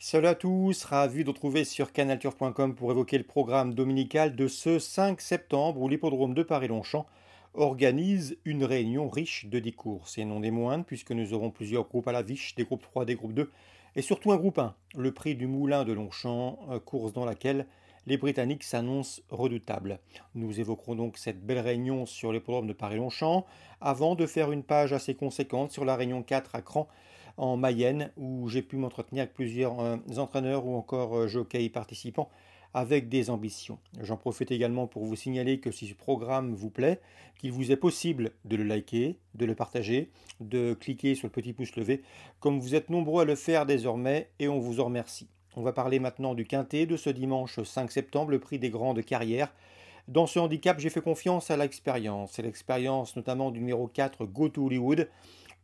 Salut à sera vu de retrouver sur canalture.com pour évoquer le programme dominical de ce 5 septembre où l'hippodrome de Paris-Longchamp organise une réunion riche de 10 courses et non des moindres puisque nous aurons plusieurs groupes à la viche, des groupes 3, des groupes 2 et surtout un groupe 1, le prix du Moulin de Longchamp, euh, course dans laquelle les Britanniques s'annoncent redoutables. Nous évoquerons donc cette belle réunion sur l'hippodrome de Paris-Longchamp avant de faire une page assez conséquente sur la réunion 4 à Cran en Mayenne où j'ai pu m'entretenir avec plusieurs euh, entraîneurs ou encore euh, jockeys participants avec des ambitions. J'en profite également pour vous signaler que si ce programme vous plaît, qu'il vous est possible de le liker, de le partager, de cliquer sur le petit pouce levé, comme vous êtes nombreux à le faire désormais et on vous en remercie. On va parler maintenant du quintet de ce dimanche 5 septembre, le prix des grandes carrières. Dans ce handicap, j'ai fait confiance à l'expérience, et l'expérience notamment du numéro 4 Go to Hollywood,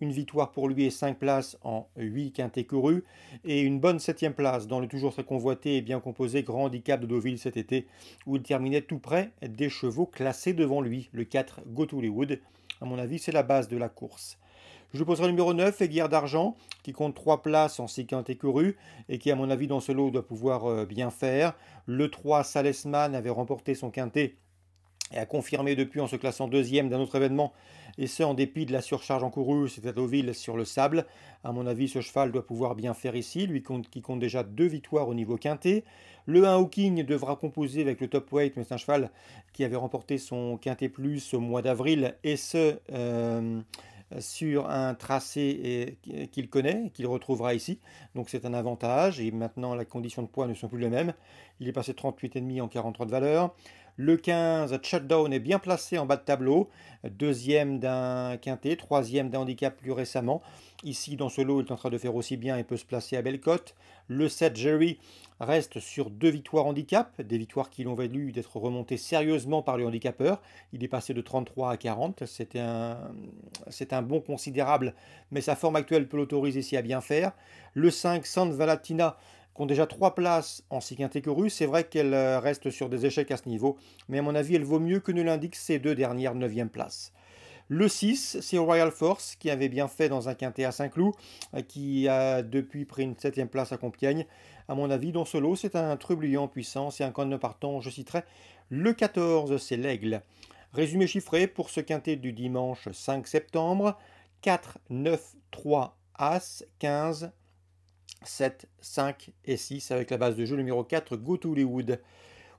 une victoire pour lui et cinq places en 8 quintés courus, et une bonne septième place dans le toujours très convoité et bien composé Grand Handicap de Deauville cet été, où il terminait tout près des chevaux classés devant lui, le 4 Go to Hollywood. À mon avis, c'est la base de la course. Je poserai le numéro 9, Guerre d'Argent, qui compte trois places en 6 quintés courus et qui, à mon avis, dans ce lot, doit pouvoir euh, bien faire. Le 3, Salesman, avait remporté son quintet et a confirmé depuis en se classant deuxième d'un autre événement, et ce en dépit de la surcharge encourue, c'était à Deauville sur le sable. À mon avis, ce cheval doit pouvoir bien faire ici, lui qui compte déjà deux victoires au niveau quintet. Le 1 Hawking devra composer avec le top weight, mais c'est un cheval qui avait remporté son quintet plus au mois d'avril, et ce euh, sur un tracé euh, qu'il connaît, qu'il retrouvera ici. Donc c'est un avantage, et maintenant la condition de poids ne sont plus les mêmes. Il est passé 38,5 en 43 de valeur. Le 15, Shutdown est bien placé en bas de tableau, deuxième d'un quintet, troisième d'un handicap plus récemment. Ici, dans ce lot, il est en train de faire aussi bien et peut se placer à belle cote. Le 7, Jerry, reste sur deux victoires handicap, des victoires qui l'ont valu d'être remonté sérieusement par le handicapeur. Il est passé de 33 à 40, c'est un, un bon considérable, mais sa forme actuelle peut l'autoriser ici à bien faire. Le 5, San Valentina qui ont déjà trois places en 6 quintés rue. C'est vrai qu'elle euh, reste sur des échecs à ce niveau, mais à mon avis, elle vaut mieux que ne l'indiquent ces deux dernières 9 e places. Le 6, c'est Royal Force, qui avait bien fait dans un quinté à Saint-Cloud, euh, qui a depuis pris une 7 place à Compiègne. À mon avis, dans ce lot, c'est un trublion puissant, et un con de partant, je citerai. Le 14, c'est l'Aigle. Résumé chiffré pour ce quintet du dimanche 5 septembre 4, 9, 3, As, 15, 7, 5 et 6 avec la base de jeu numéro 4, Go to Hollywood.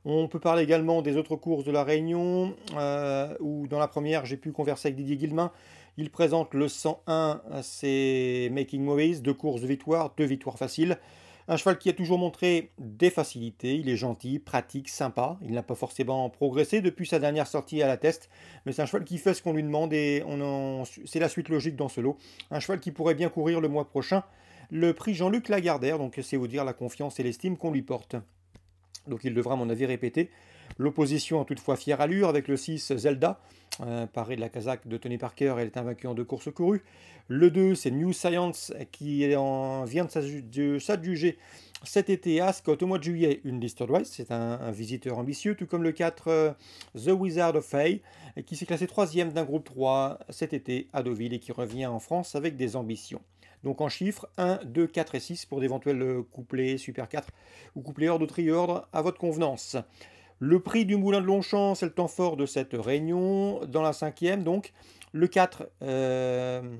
On peut parler également des autres courses de la Réunion, euh, où dans la première, j'ai pu converser avec Didier Guillemin. Il présente le 101, c'est Making Movies, deux courses de victoire, deux victoires faciles. Un cheval qui a toujours montré des facilités, il est gentil, pratique, sympa. Il n'a pas forcément progressé depuis sa dernière sortie à la test, mais c'est un cheval qui fait ce qu'on lui demande et en... c'est la suite logique dans ce lot. Un cheval qui pourrait bien courir le mois prochain le prix Jean-Luc Lagardère, donc c'est vous dire la confiance et l'estime qu'on lui porte. Donc il devra, à mon avis, répéter. L'opposition a toutefois fière allure avec le 6 Zelda, euh, paré de la Kazakh de Tony Parker, elle est invaincue en deux courses courues. Le 2, c'est New Science qui en vient de s'adjuger cet été à Scott au mois de juillet une liste c'est un, visiteur ambitieux, tout comme le 4 euh, The Wizard of Fay qui s'est classé troisième d'un groupe 3 cet été à Deauville et qui revient en France avec des ambitions. Donc en chiffres 1, 2, 4 et 6 pour d'éventuels euh, couplets super 4 ou couplets hors ou triordre à votre convenance. Le prix du moulin de Longchamp, c'est le temps fort de cette réunion. Dans la cinquième, donc, le 4 euh,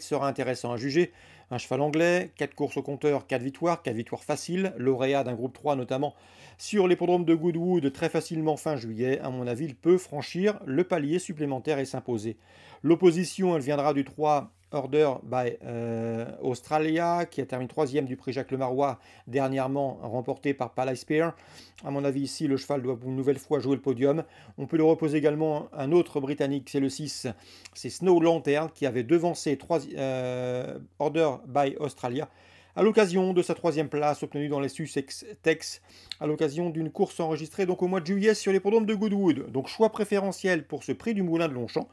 sera intéressant à juger. Un cheval anglais, 4 courses au compteur, 4 victoires, 4 victoires faciles, lauréat d'un groupe 3 notamment sur l'hippodrome de Goodwood très facilement fin juillet. À mon avis, il peut franchir le palier supplémentaire et s'imposer. L'opposition, elle viendra du 3 Order by euh, Australia, qui a terminé troisième du prix Jacques Lemarois, dernièrement remporté par Palais Spear. À mon avis, ici, le cheval doit une nouvelle fois jouer le podium. On peut le reposer également un autre Britannique, c'est le 6, c'est Snow Lantern, qui avait devancé euh, Order by Australia à l'occasion de sa troisième place obtenue dans les Sussex Tex, à l'occasion d'une course enregistrée donc au mois de juillet sur les programmes de Goodwood. Donc choix préférentiel pour ce prix du Moulin de Longchamp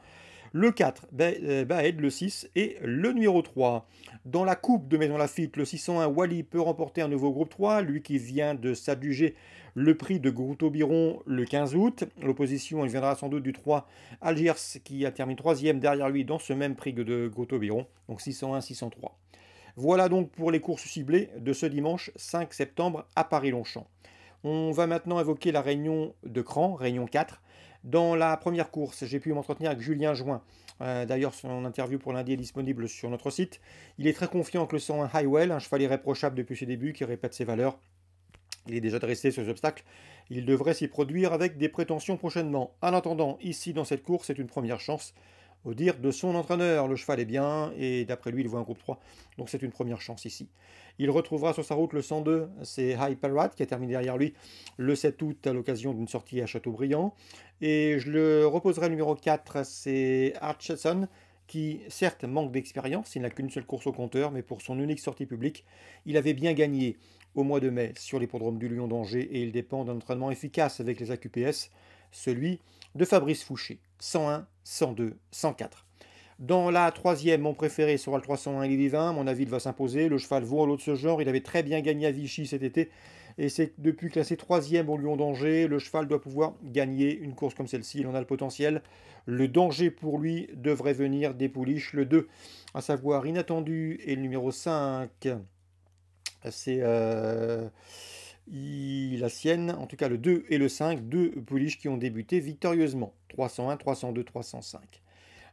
le 4, euh, Baed, le 6 et le numéro 3. Dans la coupe de Maison Lafitte, le 601 Wally peut remporter un nouveau groupe 3, lui qui vient de s'adjuger le prix de Grouto biron le 15 août. L'opposition, viendra sans doute du 3 Algiers qui a terminé 3 derrière lui dans ce même prix de Grouto biron donc 601-603. Voilà donc pour les courses ciblées de ce dimanche 5 septembre à Paris-Longchamp. On va maintenant évoquer la réunion de Cran, réunion 4, dans la première course, j'ai pu m'entretenir avec Julien Join. Euh, d'ailleurs, son interview pour lundi est disponible sur notre site. Il est très confiant que le 101 Highwell, un cheval irréprochable depuis ses débuts, qui répète ses valeurs. Il est déjà dressé sur les obstacles. Il devrait s'y produire avec des prétentions prochainement. En attendant, ici dans cette course, c'est une première chance au dire de son entraîneur. Le cheval est bien et d'après lui, il voit un groupe 3. Donc c'est une première chance ici. Il retrouvera sur sa route le 102, c'est High qui a terminé derrière lui le 7 août à l'occasion d'une sortie à Châteaubriand. Et je le reposerai numéro 4, c'est Hutchison qui certes manque d'expérience, il n'a qu'une seule course au compteur, mais pour son unique sortie publique, il avait bien gagné au mois de mai sur l'hippodrome du Lyon d'Angers et il dépend d'un entraînement efficace avec les AQPS, celui de Fabrice Fouché. 101, 102, 104. Dans la troisième, mon préféré sera le 301 Lily 20. Mon avis, il va s'imposer. Le cheval vaut en l'eau de ce genre. Il avait très bien gagné à Vichy cet été. Et c'est depuis classé troisième au Lyon danger. Le cheval doit pouvoir gagner une course comme celle-ci. Il en a le potentiel. Le danger pour lui devrait venir des pouliches. Le 2, à savoir inattendu. Et le numéro 5, c'est... Euh, la sienne, en tout cas le 2 et le 5, deux poliches qui ont débuté victorieusement, 301, 302, 305.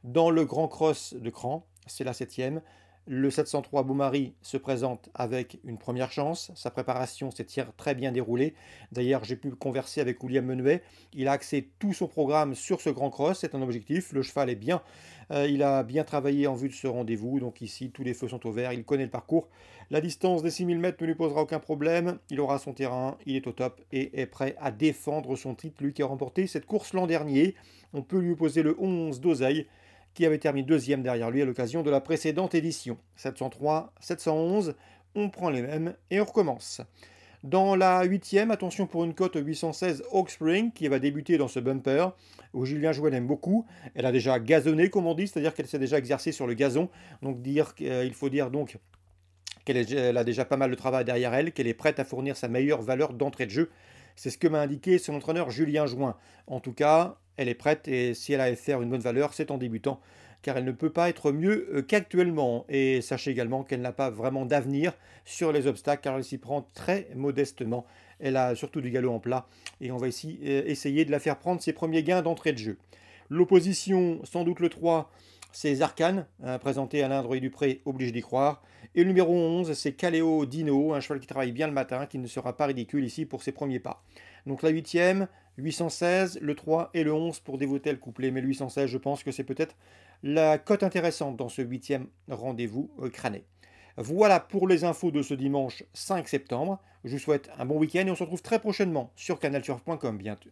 Dans le Grand Cross de Cran, c'est la septième, le 703 Boumari se présente avec une première chance. Sa préparation s'est très bien déroulée. D'ailleurs, j'ai pu converser avec William Menuet. Il a axé tout son programme sur ce grand cross. C'est un objectif. Le cheval est bien. Euh, il a bien travaillé en vue de ce rendez-vous. Donc ici, tous les feux sont au Il connaît le parcours. La distance des 6000 mètres ne lui posera aucun problème. Il aura son terrain. Il est au top et est prêt à défendre son titre. Lui qui a remporté cette course l'an dernier. On peut lui opposer le 11 d'Oseille qui avait terminé deuxième derrière lui à l'occasion de la précédente édition. 703, 711, on prend les mêmes et on recommence. Dans la huitième, attention pour une cote 816 Spring qui va débuter dans ce bumper où Julien Jouin aime beaucoup. Elle a déjà gazonné, comme on dit, c'est-à-dire qu'elle s'est déjà exercée sur le gazon. Donc dire, qu'il euh, il faut dire donc qu'elle a déjà pas mal de travail derrière elle, qu'elle est prête à fournir sa meilleure valeur d'entrée de jeu. C'est ce que m'a indiqué son entraîneur Julien Jouin, En tout cas, elle est prête et si elle a à faire une bonne valeur, c'est en débutant car elle ne peut pas être mieux euh, qu'actuellement. Et sachez également qu'elle n'a pas vraiment d'avenir sur les obstacles, car elle s'y prend très modestement. Elle a surtout du galop en plat, et on va ici euh, essayer de la faire prendre ses premiers gains d'entrée de jeu. L'opposition, sans doute le 3, c'est Arcane, hein, présenté à du Dupré, oblige d'y croire. Et le numéro 11, c'est Caléo Dino, un cheval qui travaille bien le matin, qui ne sera pas ridicule ici pour ses premiers pas. Donc la huitième, 816, le 3 et le 11 pour dévoter le couplet. Mais 816, je pense que c'est peut-être la cote intéressante dans ce huitième rendez-vous euh, crâné. Voilà pour les infos de ce dimanche 5 septembre. Je vous souhaite un bon week-end et on se retrouve très prochainement sur canalsurf.com bientôt.